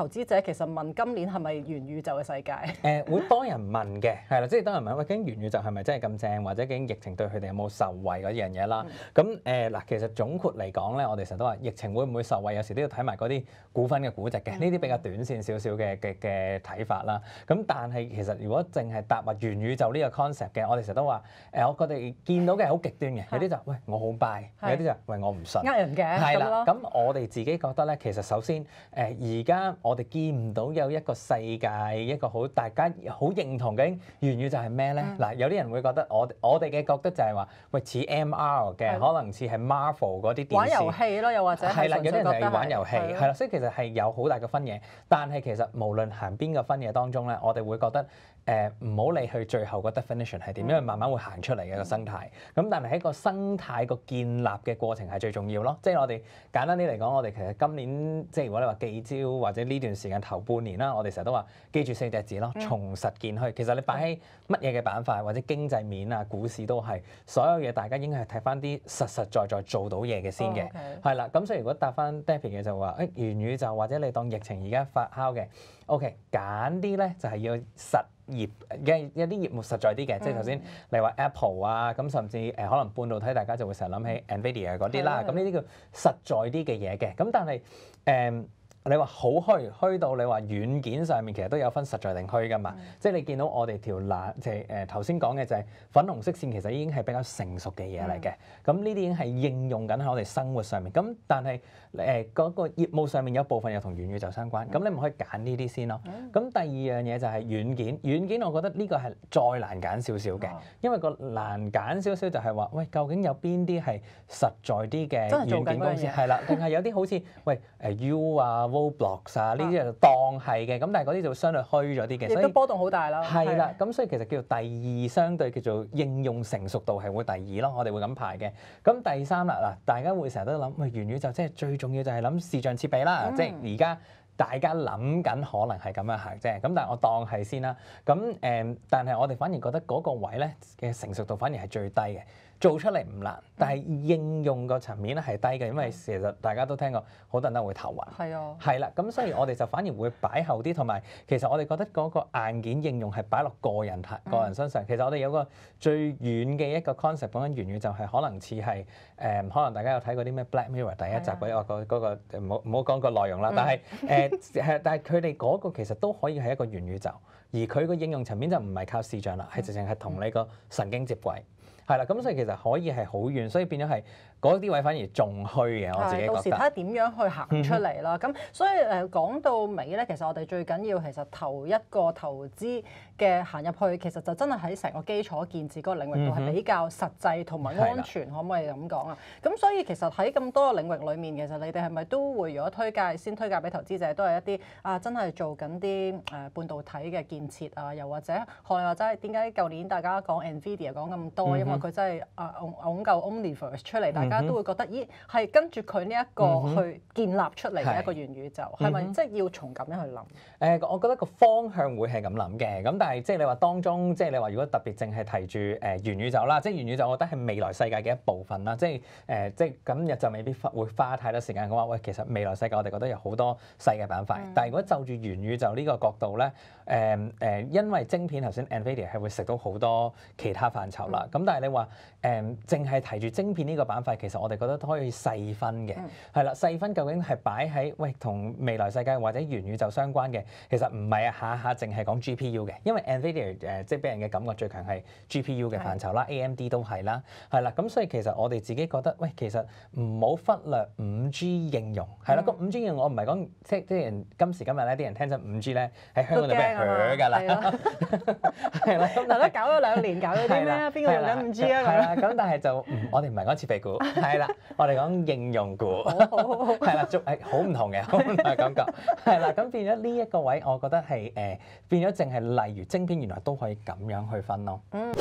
投資者其實問今年係咪元宇宙嘅世界？誒會多人問嘅，係啦，即係多人問喂，究竟元宇宙係咪真係咁正，或者究竟疫情對佢哋有冇受惠嗰樣嘢啦？咁誒嗱，其實總括嚟講咧，我哋成日都話疫情會唔會受惠，有時都要睇埋嗰啲股份嘅估值嘅，呢啲比較短線少少嘅嘅嘅睇法啦。咁但係其實如果淨係答物元宇宙呢個 concept 嘅，我哋成日都話誒，我覺得見到嘅係好極端嘅，有啲就喂我好拜，有啲就喂我唔信。呃 人嘅係啦。咁我哋自己覺得咧，其實首先誒而家。我哋見唔到有一個世界，一個好大家好認同嘅言語就係咩咧？嗱，有啲人會覺得我我哋嘅覺得就係話，喂，似 M R 嘅，可能似係 Marvel 嗰啲玩遊戲咯，又或者係啦，有啲人係玩遊戲，係啦，所以其實係有好大嘅分野。但係其實無論行邊個分野當中咧，我哋會覺得誒唔好理去最後個 definition 係點，因為慢慢會行出嚟嘅個生態。咁但係喺個生態個建立嘅過程係最重要咯。即係我哋簡單啲嚟講，我哋其實今年即係如果你話寄招或者。呢段時間頭半年啦，我哋成日都話記住四隻字咯，重實見去。其實你擺喺乜嘢嘅板塊或者經濟面啊，股市都係所有嘢，大家應該係睇翻啲實實在在做到嘢嘅先嘅。係啦，咁所以如果答翻 Debbie 嘅就話，誒粵語就或者你當疫情而家發酵嘅，OK，揀啲咧就係要實業嘅一啲業務實在啲嘅，即係頭先你話 Apple 啊，咁甚至誒可能半導體，大家就會成日諗起 Nvidia 嗰啲啦，咁呢啲叫實在啲嘅嘢嘅。咁但係誒。你話好虛，虛到你話軟件上面其實都有分實在定虛噶嘛？即係你見到我哋條藍，即係誒頭先講嘅就係粉紅色線，其實已經係比較成熟嘅嘢嚟嘅。咁呢啲已經係應用緊喺我哋生活上面。咁但係誒嗰個業務上面有部分又同軟件就相關。咁你咪可以揀呢啲先咯。咁第二樣嘢就係軟件，軟件我覺得呢個係再難揀少少嘅，因為個難揀少少就係話，喂究竟有邊啲係實在啲嘅軟件公司？係啦，定係有啲好似喂誒 U 啊？w o b l o c k 啊，呢啲就當係嘅，咁但係嗰啲就相對虛咗啲嘅，亦都波動好大啦。係啦，咁所以其實叫做第二，相對叫做應用成熟度係會第二咯。我哋會咁排嘅。咁第三啦，嗱，大家會成日都諗，喂，元宇宙即係最重要就係諗視像設備啦，即係而家。大家諗緊可能係咁樣行啫，咁但我當係先啦。咁誒，但係我哋反而覺得嗰個位咧嘅成熟度反而係最低嘅，做出嚟唔難，但係應用個層面咧係低嘅，因為其實大家都聽過好多人都會頭暈。係啊。係啦，咁所以我哋就反而會擺後啲，同埋其實我哋覺得嗰個硬件應用係擺落個人、個人身上。其實我哋有個最遠嘅一個 concept 講緊元宇就係可能似係誒，可能大家有睇過啲咩《Black Mirror》第一集嗰我嗰個唔好唔好講個內容啦，但係誒。係，但係佢哋嗰個其實都可以係一個元宇宙，而佢個應用層面就唔係靠視像啦，係直情係同你個神經接軌。係啦，咁所以其實可以係好遠，所以變咗係嗰啲位反而仲虛嘅。我自己覺得。到時睇點樣去行出嚟啦。咁所以誒講到尾咧，其實我哋最緊要其實投一個投資嘅行入去，其實就真係喺成個基礎建設嗰個領域度係比較實際同埋安全，可唔可以咁講啊？咁所以其實喺咁多個領域裡面，其實你哋係咪都會如果推介先推介俾投資者，都係一啲啊真係做緊啲誒半導體嘅建設啊，又或者學你話齋點解舊年大家講 Nvidia 講咁多，因為佢真係誒擁夠 m n i v e r s e 出嚟，大家都會覺得咦係跟住佢呢一個去建立出嚟嘅一個元宇宙，係咪即係要從咁樣去諗？誒，我覺得個方向會係咁諗嘅。咁但係即係你話當中，即係你話如果特別淨係提住誒元宇宙啦，即係元宇宙，我覺得係未來世界嘅一部分啦。即係誒，即係今日就未必會花太多時間講話。喂，其實未來世界我哋覺得有好多細嘅板塊，但係如果就住元宇宙呢個角度咧，誒誒，因為晶片頭先 n v i d i a 係會食到好多其他範疇啦。咁但係你話誒，淨係提住晶片呢個板塊，其實我哋覺得都可以細分嘅，係啦，細分究竟係擺喺喂同未來世界或者元宇宙相關嘅，其實唔係啊，下下淨係講 G P U 嘅，因為 Nvidia 誒，即係俾人嘅感覺最強係 G P U 嘅範疇啦，A M D 都係啦，係啦，咁所以其實我哋自己覺得，喂，其實唔好忽略五 G 應用，係啦，個五 G 用我唔係講，即係啲人今時今日咧，啲人聽咗五 G 咧，喺香港就人㗎啦，係啦，大家搞咗兩年，搞咗啲咩啊？邊個用緊？系啦，咁但系就 我哋唔系讲设备股，系 啦，我哋讲应用股，系啦，仲诶好唔同嘅 好唔同感觉，系啦，咁变咗呢一个位，我觉得系诶变咗，净系例如晶片，原来都可以咁样去分咯。嗯。